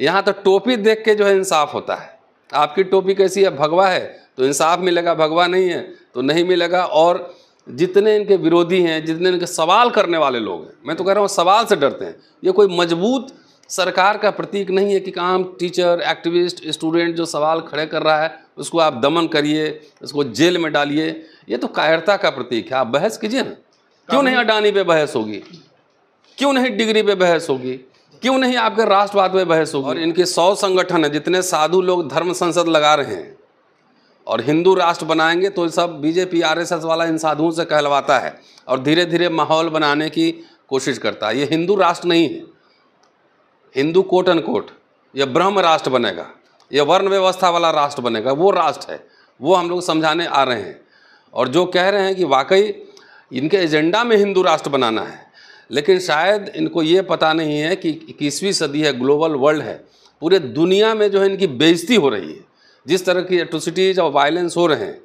यहाँ तो टोपी देख के जो है इंसाफ होता है आपकी टोपी कैसी है भगवा है तो इंसाफ मिलेगा भगवा नहीं है तो नहीं मिलेगा और जितने इनके विरोधी हैं जितने इनके सवाल करने वाले लोग हैं मैं तो कह रहा हूँ सवाल से डरते हैं ये कोई मजबूत सरकार का प्रतीक नहीं है कि काम टीचर एक्टिविस्ट स्टूडेंट जो सवाल खड़े कर रहा है उसको आप दमन करिए उसको जेल में डालिए ये तो कायरता का प्रतीक है आप बहस कीजिए ना क्यों नहीं अडानी पे बहस होगी क्यों नहीं डिग्री पे बहस होगी क्यों नहीं आपके राष्ट्रवाद में बहस होगी और इनके सौ संगठन है जितने साधु लोग धर्म संसद लगा रहे हैं और हिंदू राष्ट्र बनाएंगे तो सब बीजेपी आरएसएस वाला इन साधुओं से कहलवाता है और धीरे धीरे माहौल बनाने की कोशिश करता है ये हिंदू राष्ट्र नहीं है हिंदू कोट एंड कोट यह ब्रह्म राष्ट्र बनेगा यह वर्ण व्यवस्था वाला राष्ट्र बनेगा वो राष्ट्र है वो हम लोग समझाने आ रहे हैं और जो कह रहे हैं कि वाकई इनके एजेंडा में हिंदू राष्ट्र बनाना है लेकिन शायद इनको ये पता नहीं है कि इक्कीसवीं सदी है ग्लोबल वर्ल्ड है पूरे दुनिया में जो है इनकी बेइज्जती हो रही है जिस तरह की एट्रोसिटीज़ और वायलेंस हो रहे हैं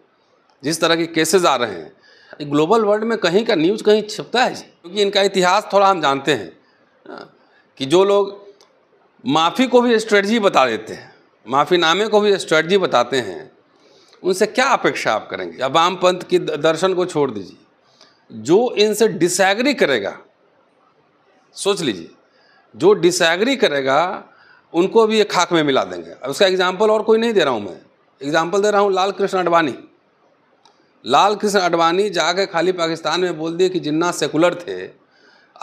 जिस तरह के केसेस आ रहे हैं ग्लोबल वर्ल्ड में कहीं का न्यूज़ कहीं छिपता है क्योंकि इनका इतिहास थोड़ा हम जानते हैं हाँ, कि जो लोग माफ़ी को भी स्ट्रेटजी बता देते हैं माफ़ीनामे को भी स्ट्रेटजी बताते हैं उनसे क्या अपेक्षा आप करेंगे अब वामपंथ की दर्शन को छोड़ दीजिए जो इनसे डिसएग्री करेगा सोच लीजिए जो डिसग्री करेगा उनको भी ये खाक में मिला देंगे अब उसका एग्जाम्पल और कोई नहीं दे रहा हूँ मैं एग्जाम्पल दे रहा हूँ लाल कृष्ण अडवाणी लाल कृष्ण अडवाणी जाके खाली पाकिस्तान में बोल दिए कि जिन्ना सेकुलर थे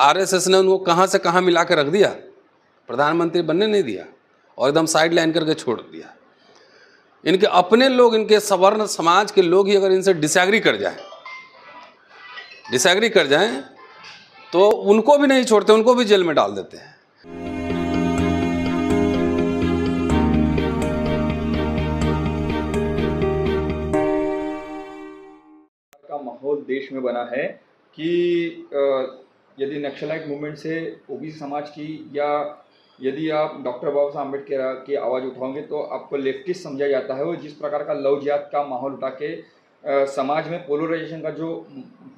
आरएसएस ने उनको कहाँ से कहाँ मिला के रख दिया प्रधानमंत्री बनने नहीं दिया और एकदम साइड लाइन करके छोड़ दिया इनके अपने लोग इनके सवर्ण समाज के लोग ही अगर इनसे डिसग्री कर जाए डिसग्री कर जाए तो उनको भी नहीं छोड़ते उनको भी जेल में डाल देते हैं का माहौल देश में बना है कि यदि नक्सलाइट मूवमेंट से ओबीसी समाज की या यदि आप डॉक्टर बाबा साहब अम्बेडकर की आवाज़ उठाओगे तो आपको लेफ्टिस्ट समझा जाता है और जिस प्रकार का लव जात का माहौल उठा के समाज में पोलराइजेशन का जो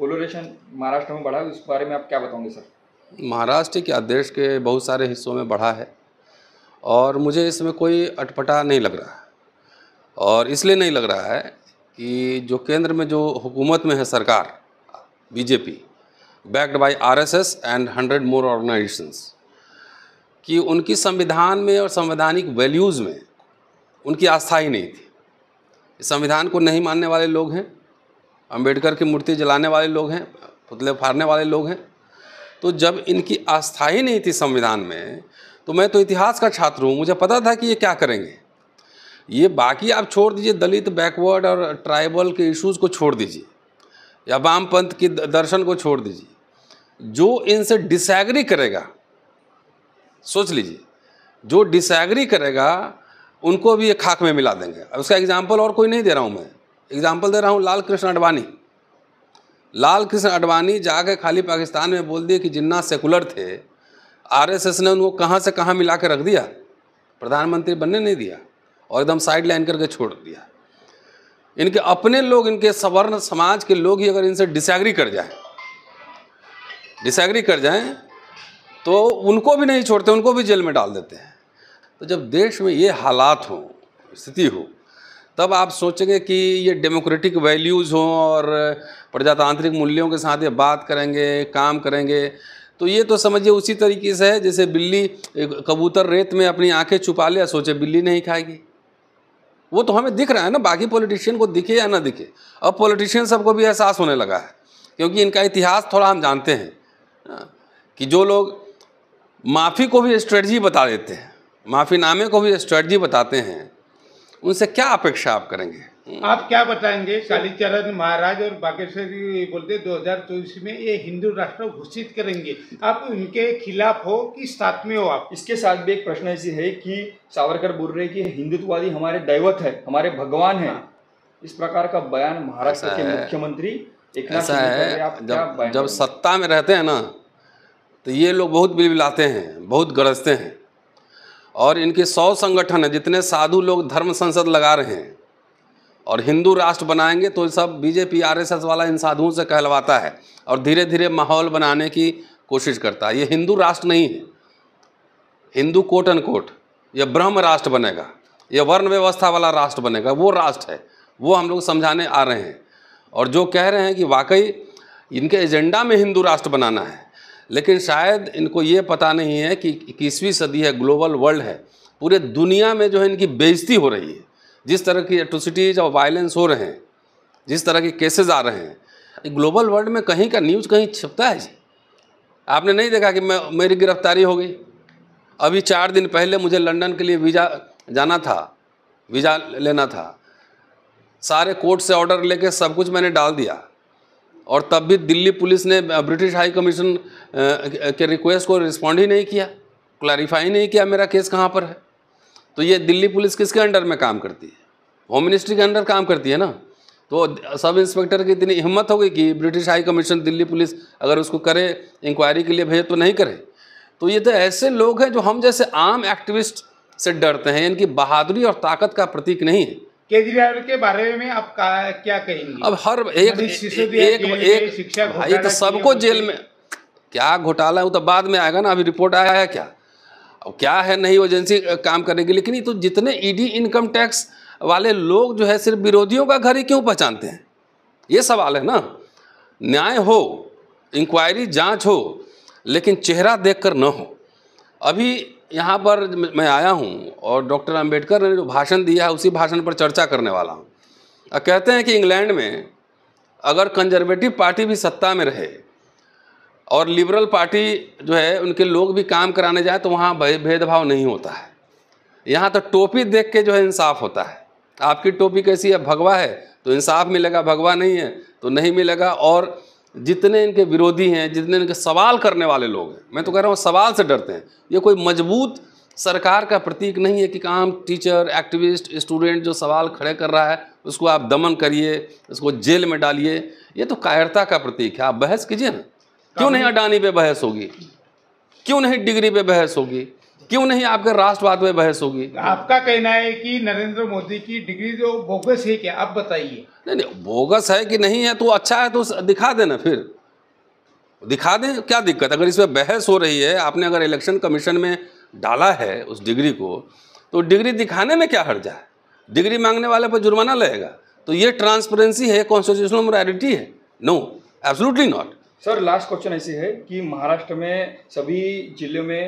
पोलोरेशन महाराष्ट्र में बढ़ा है उस बारे में आप क्या बताओगे सर महाराष्ट्र क्या देश के बहुत सारे हिस्सों में बढ़ा है और मुझे इसमें कोई अटपटा नहीं लग रहा है और इसलिए नहीं लग रहा है कि जो केंद्र में जो हुकूमत में है सरकार BJP backed by RSS and hundred more organisations कि उनकी संविधान में और संवैधानिक वैल्यूज़ में उनकी आस्था ही नहीं थी संविधान को नहीं मानने वाले लोग हैं अंबेडकर की मूर्ति जलाने वाले लोग हैं पुतले फाड़ने वाले लोग हैं तो जब इनकी आस्था ही नहीं थी संविधान में तो मैं तो इतिहास का छात्र हूँ मुझे पता था कि ये क्या करेंगे ये बाकी आप छोड़ दीजिए दलित बैकवर्ड और ट्राइबल के इश्यूज़ को छोड़ दीजिए या वामपंथ के दर्शन को छोड़ दीजिए जो इनसे डिसग्री करेगा सोच लीजिए जो डिसग्री करेगा उनको भी ये खाक में मिला देंगे उसका एग्जाम्पल और कोई नहीं दे रहा हूँ मैं एग्जाम्पल दे रहा हूँ लाल कृष्ण अडवाणी लाल कृष्ण अडवाणी जाके खाली पाकिस्तान में बोल दिए कि जिन्ना सेकुलर थे आरएसएस ने उनको कहाँ से कहाँ मिला के रख दिया प्रधानमंत्री बनने नहीं दिया और एकदम साइड लाइन करके छोड़ दिया इनके अपने लोग इनके सवर्ण समाज के लोग ही अगर इनसे डिसग्री कर जाएं डिसग्री कर जाएं तो उनको भी नहीं छोड़ते उनको भी जेल में डाल देते हैं तो जब देश में ये हालात हो स्थिति हो तब आप सोचेंगे कि ये डेमोक्रेटिक वैल्यूज़ हों और प्रजातांत्रिक मूल्यों के साथ ये बात करेंगे काम करेंगे तो ये तो समझिए उसी तरीके से है जैसे बिल्ली कबूतर रेत में अपनी आंखें छुपा लिया सोचे बिल्ली नहीं खाएगी वो तो हमें दिख रहा है ना बाकी पॉलिटिशियन को दिखे या ना दिखे अब पॉलिटिशियन सबको भी एहसास होने लगा है क्योंकि इनका इतिहास थोड़ा हम जानते हैं हाँ, कि जो लोग माफ़ी को भी स्ट्रेटजी बता देते हैं माफ़ीनामे को भी स्ट्रेटजी बताते हैं उनसे क्या अपेक्षा आप करेंगे हम्म। आप क्या बताएंगे कालीचरण महाराज और बागेश्वर बोलते दो हजार चौबीस में ये हिंदू राष्ट्र घोषित करेंगे आप उनके खिलाफ हो कि साथ में हो आप इसके साथ भी एक प्रश्न ऐसी है कि सावरकर बोल रहे कि हिंदुत्ववादी हमारे दैवत है हमारे भगवान है हाँ। इस प्रकार का बयान महाराष्ट्र के मुख्यमंत्री एक ऐसा है जब जब सत्ता में रहते हैं ना तो ये लोग बहुत बिलबिलाते हैं बहुत गरजते हैं और इनके सौ संगठन हैं जितने साधु लोग धर्म संसद लगा रहे हैं और हिंदू राष्ट्र बनाएंगे तो सब बीजेपी आरएसएस वाला इन साधुओं से कहलवाता है और धीरे धीरे माहौल बनाने की कोशिश करता है ये हिंदू राष्ट्र नहीं है हिंदू कोट एंड कोट यह ब्रह्म राष्ट्र बनेगा यह वर्ण व्यवस्था वाला राष्ट्र बनेगा वो राष्ट्र है वो हम लोग समझाने आ रहे हैं और जो कह रहे हैं कि वाकई इनके एजेंडा में हिंदू राष्ट्र बनाना है लेकिन शायद इनको ये पता नहीं है कि इक्कीसवीं सदी है ग्लोबल वर्ल्ड है पूरे दुनिया में जो है इनकी बेइज्जती हो रही है जिस तरह की एट्रोसिटीज़ और वायलेंस हो रहे हैं जिस तरह के केसेस आ रहे हैं ग्लोबल वर्ल्ड में कहीं का न्यूज़ कहीं छिपता है जी आपने नहीं देखा कि मैं मेरी गिरफ्तारी हो गई अभी चार दिन पहले मुझे लंदन के लिए वीज़ा जाना था वीज़ा लेना था सारे कोर्ट से ऑर्डर लेके सब कुछ मैंने डाल दिया और तब भी दिल्ली पुलिस ने ब्रिटिश हाई कमीशन के रिक्वेस्ट को रिस्पॉन्ड ही नहीं किया क्लैरिफाई नहीं किया मेरा केस कहाँ पर है तो ये दिल्ली पुलिस किसके अंडर में काम करती है होम मिनिस्ट्री के अंडर काम करती है ना तो सब इंस्पेक्टर की इतनी हिम्मत हो गई कि British high commission Delhi police अगर उसको करे इंक्वायरी के लिए भेजे तो नहीं करे तो ये तो ऐसे लोग हैं जो हम जैसे आम एक्टिविस्ट से डरते हैं इनकी बहादुरी और ताकत का प्रतीक नहीं है केजरीवाल के बारे में आप क्या कहेंगे अब हर एक एक एक तो सबको जेल में क्या घोटाला है वो तो बाद में आएगा ना अभी रिपोर्ट आया है क्या अब क्या है नहीं एजेंसी काम करने की लेकिन ये तो जितने ईडी इनकम टैक्स वाले लोग जो है सिर्फ विरोधियों का घर ही क्यों पहचानते हैं ये सवाल है ना न्याय हो इंक्वायरी जांच हो लेकिन चेहरा देखकर न हो अभी यहाँ पर मैं आया हूँ और डॉक्टर अंबेडकर ने जो भाषण दिया है उसी भाषण पर चर्चा करने वाला हूँ कहते हैं कि इंग्लैंड में अगर कंजर्वेटिव पार्टी भी सत्ता में रहे और लिबरल पार्टी जो है उनके लोग भी काम कराने जाए तो वहाँ भेदभाव नहीं होता है यहाँ तो टोपी देख के जो है इंसाफ होता है आपकी टोपी कैसी है भगवा है तो इंसाफ मिलेगा भगवा नहीं है तो नहीं मिलेगा और जितने इनके विरोधी हैं जितने इनके सवाल करने वाले लोग हैं मैं तो कह रहा हूँ सवाल से डरते हैं ये कोई मजबूत सरकार का प्रतीक नहीं है कि काम टीचर एक्टिविस्ट स्टूडेंट जो सवाल खड़े कर रहा है उसको आप दमन करिए उसको जेल में डालिए ये तो कायरता का प्रतीक है आप बहस कीजिए ना क्यों नहीं अडानी पे बहस होगी क्यों नहीं डिग्री पे बहस होगी क्यों नहीं आपके राष्ट्रवाद में बहस होगी आपका कहना है कि नरेंद्र मोदी की डिग्री जो बोगस है क्या आप बताइए नहीं नहीं बोगस है कि नहीं है तो अच्छा है तो दिखा देना फिर दिखा दें क्या दिक्कत अगर इसमें बहस हो रही है आपने अगर इलेक्शन कमीशन में डाला है उस डिग्री को तो डिग्री दिखाने में क्या हर्जा है डिग्री मांगने वाले पर जुर्माना लगेगा तो ये ट्रांसपेरेंसी है कॉन्स्टिट्यूशनल मोरिटी है no absolutely not sir last question ऐसी है कि महाराष्ट्र में सभी जिलों में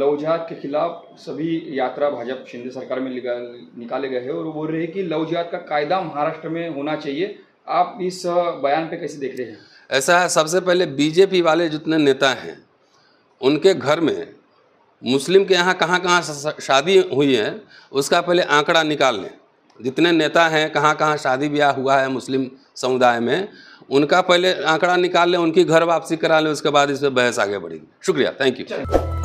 लवजात के खिलाफ सभी यात्रा भाजपा शिंदे सरकार में निकाले गए हैं और वो बोल रहे हैं कि लवजात का कायदा महाराष्ट्र में होना चाहिए आप इस बयान पे कैसे देख रहे हैं ऐसा है सबसे पहले बीजेपी वाले जितने नेता हैं उनके घर में मुस्लिम के यहाँ कहाँ कहाँ शादी हुई है उसका पहले आंकड़ा निकाल लें जितने नेता हैं कहाँ कहाँ शादी ब्याह हुआ है मुस्लिम समुदाय में उनका पहले आंकड़ा निकाल लें उनकी घर वापसी करा लें उसके बाद इस पर बहस आगे बढ़ेगी शुक्रिया थैंक यू